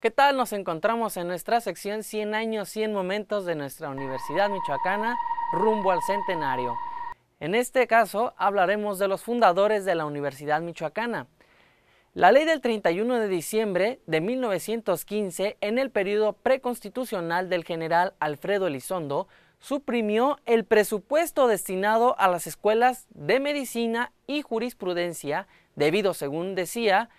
¿Qué tal? Nos encontramos en nuestra sección 100 años, 100 momentos de nuestra Universidad Michoacana rumbo al centenario. En este caso hablaremos de los fundadores de la Universidad Michoacana. La ley del 31 de diciembre de 1915, en el periodo preconstitucional del general Alfredo Elizondo, suprimió el presupuesto destinado a las escuelas de medicina y jurisprudencia, debido, según decía,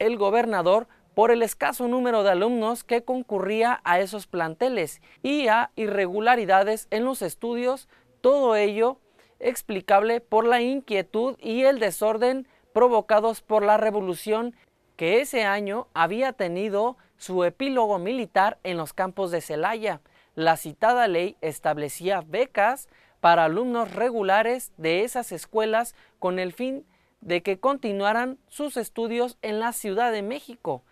el gobernador por el escaso número de alumnos que concurría a esos planteles y a irregularidades en los estudios, todo ello explicable por la inquietud y el desorden provocados por la revolución que ese año había tenido su epílogo militar en los campos de Celaya. La citada ley establecía becas para alumnos regulares de esas escuelas con el fin de que continuaran sus estudios en la Ciudad de México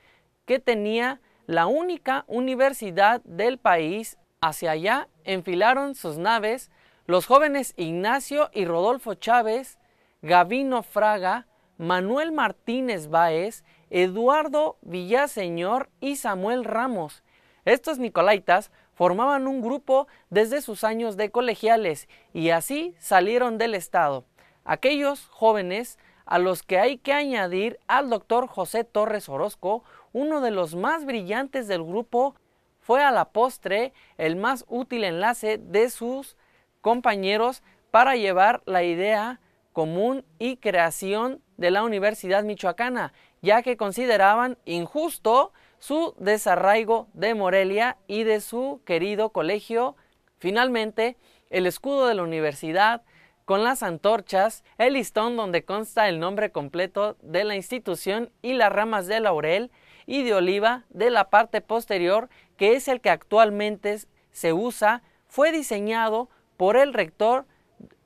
que tenía la única universidad del país. Hacia allá enfilaron sus naves los jóvenes Ignacio y Rodolfo Chávez, Gavino Fraga, Manuel Martínez Báez, Eduardo Villaseñor y Samuel Ramos. Estos nicolaitas formaban un grupo desde sus años de colegiales y así salieron del Estado. Aquellos jóvenes a los que hay que añadir al doctor José Torres Orozco, uno de los más brillantes del grupo, fue a la postre el más útil enlace de sus compañeros para llevar la idea común y creación de la Universidad Michoacana, ya que consideraban injusto su desarraigo de Morelia y de su querido colegio. Finalmente, el escudo de la universidad, con las antorchas, el listón donde consta el nombre completo de la institución y las ramas de laurel, y de oliva de la parte posterior, que es el que actualmente se usa, fue diseñado por el rector,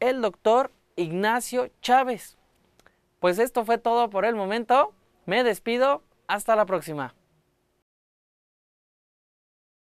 el doctor Ignacio Chávez. Pues esto fue todo por el momento. Me despido. Hasta la próxima.